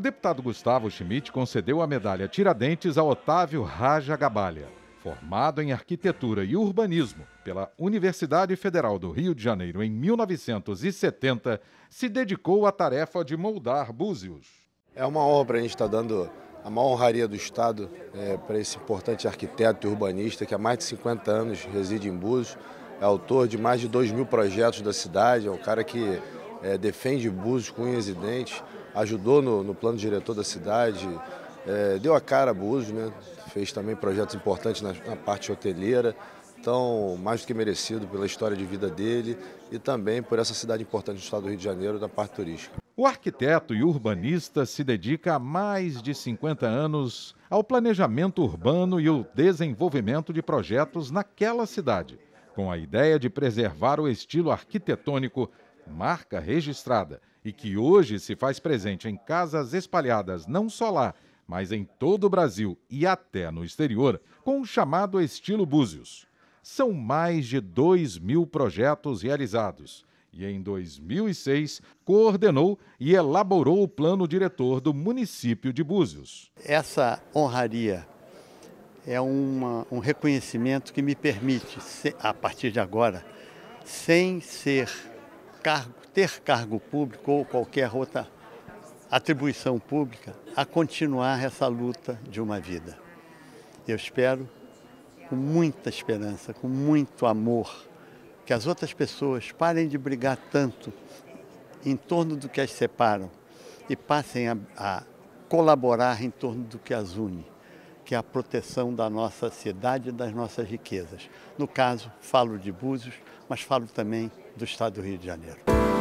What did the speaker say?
O deputado Gustavo Schmidt concedeu a medalha Tiradentes a Otávio Raja Gabalha, formado em arquitetura e urbanismo pela Universidade Federal do Rio de Janeiro em 1970, se dedicou à tarefa de moldar Búzios. É uma honra para a gente estar tá dando a maior honraria do Estado é, para esse importante arquiteto e urbanista que há mais de 50 anos reside em Búzios, é autor de mais de 2 mil projetos da cidade, é um cara que é, defende Búzios com unhas e dentes, ajudou no, no plano diretor da cidade, é, deu a cara a Búzios, né? fez também projetos importantes na, na parte hoteleira. Então, mais do que merecido pela história de vida dele e também por essa cidade importante do estado do Rio de Janeiro, da parte turística. O arquiteto e urbanista se dedica há mais de 50 anos ao planejamento urbano e o desenvolvimento de projetos naquela cidade, com a ideia de preservar o estilo arquitetônico marca registrada e que hoje se faz presente em casas espalhadas não só lá, mas em todo o Brasil e até no exterior, com o chamado estilo Búzios. São mais de 2 mil projetos realizados e em 2006 coordenou e elaborou o plano diretor do município de Búzios. Essa honraria é uma, um reconhecimento que me permite, a partir de agora, sem ser cargo, ter cargo público ou qualquer outra atribuição pública a continuar essa luta de uma vida. Eu espero, com muita esperança, com muito amor, que as outras pessoas parem de brigar tanto em torno do que as separam e passem a, a colaborar em torno do que as une que é a proteção da nossa cidade e das nossas riquezas. No caso, falo de Búzios, mas falo também do estado do Rio de Janeiro.